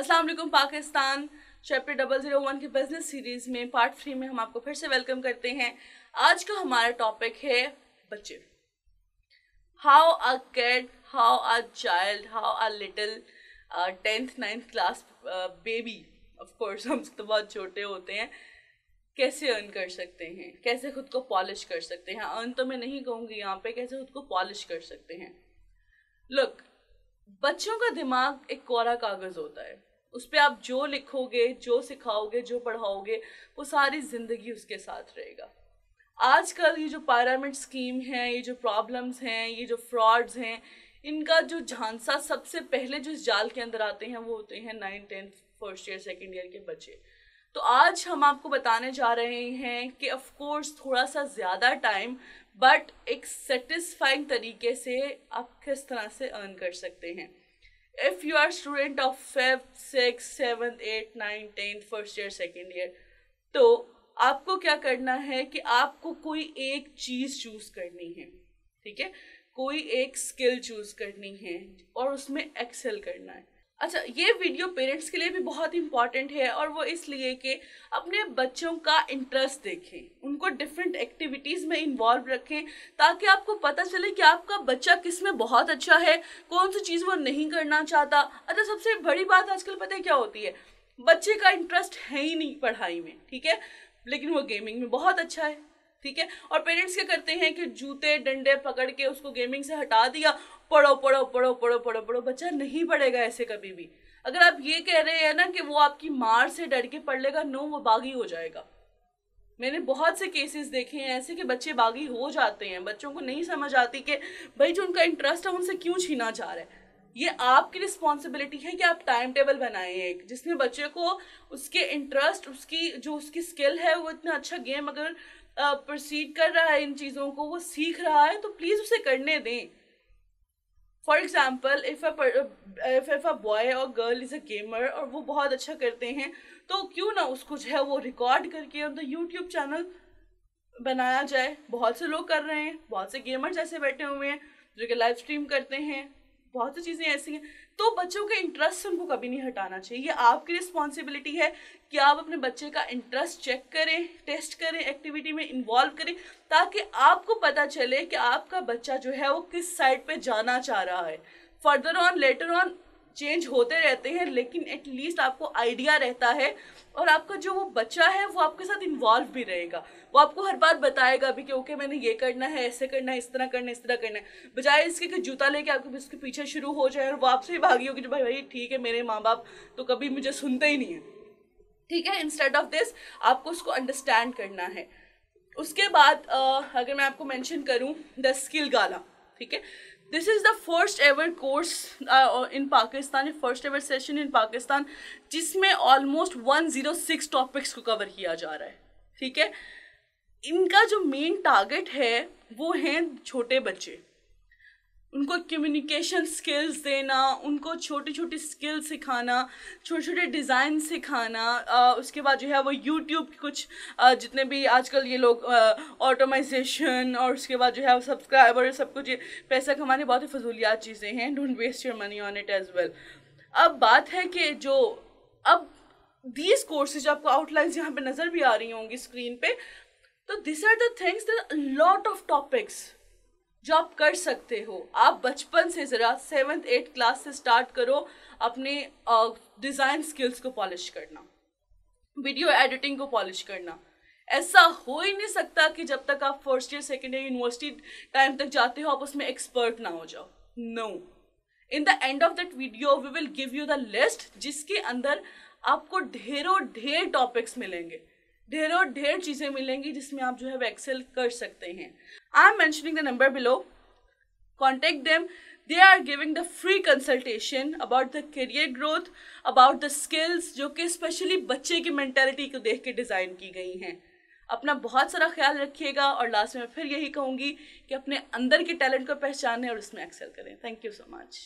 Aslam Pakistan chapter double zero one के business series में part three में हम आपको फिर से वेलकम करते हैं आज का हमारा टॉपिक है बच्चे how a cat how a child how a little tenth ninth class baby of course हम तो बहुत छोटे होते हैं कैसे अर्न कर सकते हैं कैसे खुद को पॉलिश कर सकते हैं अर्न हाँ, तो मैं नहीं कहूँगी यहाँ पे कैसे खुद को पॉलिश कर सकते हैं लुक बच्चों का दिमाग एक कोरा कागज़ होता है उस पर आप जो लिखोगे जो सिखाओगे जो पढ़ाओगे वो सारी ज़िंदगी उसके साथ रहेगा आजकल ये जो पायरामिड स्कीम है ये जो प्रॉब्लम्स हैं ये जो फ्रॉड्स हैं इनका जो झांसा सबसे पहले जो इस जाल के अंदर आते हैं वो होते हैं nine tenth first year second year के बच्चे तो आज हम आपको बताने जा रहे हैं कि ऑफ कोर्स थोड़ा सा ज़्यादा टाइम बट एक सेटिस्फाइंग तरीके से आप किस तरह से अर्न कर सकते हैं if you are student of fifth six seventh eight nine tenth first year second year तो आपको क्या करना है कि आपको कोई एक चीज़ चूज़ करनी है ठीक है कोई एक स्किल चूज़ करनी है और उसमें एक्सेल करना है अच्छा ये वीडियो पेरेंट्स के लिए भी बहुत इम्पॉर्टेंट है और वो इसलिए कि अपने बच्चों का इंटरेस्ट देखें उनको डिफरेंट एक्टिविटीज़ में इन्वॉल्व रखें ताकि आपको पता चले कि आपका बच्चा किस में बहुत अच्छा है कौन सी चीज़ वो नहीं करना चाहता अच्छा सबसे बड़ी बात आजकल पता है क्या होती है बच्चे का इंटरेस्ट है ही नहीं पढ़ाई में ठीक है लेकिन वो गेमिंग में बहुत अच्छा है ठीक है और पेरेंट्स क्या करते हैं कि जूते डंडे पकड़ के उसको गेमिंग से हटा दिया पढ़ो पढ़ो पढ़ो पढ़ो पढ़ो पढ़ो बच्चा नहीं पढ़ेगा ऐसे कभी भी अगर आप ये कह रहे हैं ना कि वो आपकी मार से डर के पढ़ लेगा नो वो बागी हो जाएगा मैंने बहुत से केसेस देखे हैं ऐसे कि बच्चे बागी हो जाते हैं बच्चों को नहीं समझ आती कि भाई जो उनका इंटरेस्ट है उनसे क्यों छीना जा रहा है ये आपकी रिस्पॉन्सिबिलिटी है कि आप टाइम टेबल बनाएं एक जिसमें बच्चे को उसके इंटरेस्ट उसकी जो उसकी स्किल है वो इतना अच्छा गेम अगर प्रोसीड कर रहा है इन चीज़ों को वो सीख रहा है तो प्लीज़ उसे करने दें for example if F F a boy और गर्ल इज़ अ गेमर और वो बहुत अच्छा करते हैं तो क्यों ना उसको जो है वो रिकॉर्ड करके उनका यूट्यूब चैनल बनाया जाए बहुत से लोग कर रहे हैं बहुत से गेमर्स ऐसे बैठे हुए हैं जो कि लाइव स्ट्रीम करते हैं बहुत सी चीज़ें ऐसी हैं तो बच्चों के इंटरेस्ट से उनको कभी नहीं हटाना चाहिए ये आपकी रिस्पॉन्सिबिलिटी है कि आप अपने बच्चे का इंटरेस्ट चेक करें टेस्ट करें एक्टिविटी में इन्वॉल्व करें ताकि आपको पता चले कि आपका बच्चा जो है वो किस साइड पे जाना चाह रहा है further on later on change होते रहते हैं लेकिन एटलीस्ट आपको आइडिया रहता है और आपका जो वो बच्चा है वो आपके साथ इन्वॉल्व भी रहेगा वो आपको हर बार बताएगा भी कि ओके मैंने ये करना है ऐसे करना है इस तरह करना है इस तरह करना है बजाय इसके कि जूता लेके आपके उसके पीछे शुरू हो जाए और वो आपसे ही भागी होगी जो भाई भाई ठीक है मेरे माँ बाप तो कभी मुझे सुनते ही नहीं है ठीक है इंस्टेड ऑफ दिस आपको उसको अंडरस्टैंड करना है उसके बाद अगर मैं आपको मैंशन करूँ द स्किल गाला ठीक है this is the first ever course in Pakistan first ever session in Pakistan जिसमें almost one zero six topics को कवर किया जा रहा है ठीक है इनका जो मेन टारगेट है वो हैं छोटे बच्चे उनको कम्युनिकेशन स्किल्स देना उनको छोटे छोटे स्किल्स सिखाना छोटे छोटे डिज़ाइन सिखाना उसके बाद जो है वो यूट्यूब के कुछ जितने भी आजकल ये लोग ऑटोमाइजेशन और उसके बाद जो है सब्सक्राइबर सब कुछ पैसा कमाने बहुत ही फजूलियात चीज़ें हैं don't waste your money on it as well अब बात है कि जो अब दीज कोर्सेज आपको आउटलाइंस यहाँ पे नज़र भी आ रही होंगी स्क्रीन पे तो this are the things lot of topics जो आप कर सकते हो आप बचपन से ज़रा सेवन्थ एट्थ क्लास से स्टार्ट करो अपने डिज़ाइन uh, स्किल्स को पॉलिश करना वीडियो एडिटिंग को पॉलिश करना ऐसा हो ही नहीं सकता कि जब तक आप first year second year university time तक जाते हो आप उसमें एक्सपर्ट ना हो जाओ no in the end of that video we will give you the list जिसके अंदर आपको ढेरों ढेर टॉपिक्स मिलेंगे ढेरों ढेर चीज़ें मिलेंगी जिसमें आप जो है वो एक्सेल कर सकते हैं I am mentioning the number below contact them they are giving the free consultation about the career growth about the skills जो कि स्पेशली बच्चे की मैंटेलिटी को देख के डिज़ाइन की गई हैं अपना बहुत सारा ख्याल रखिएगा और लास्ट में मैं फिर यही कहूँगी कि अपने अंदर के टैलेंट को पहचानें और उसमें एक्सेल करें थैंक यू सो मच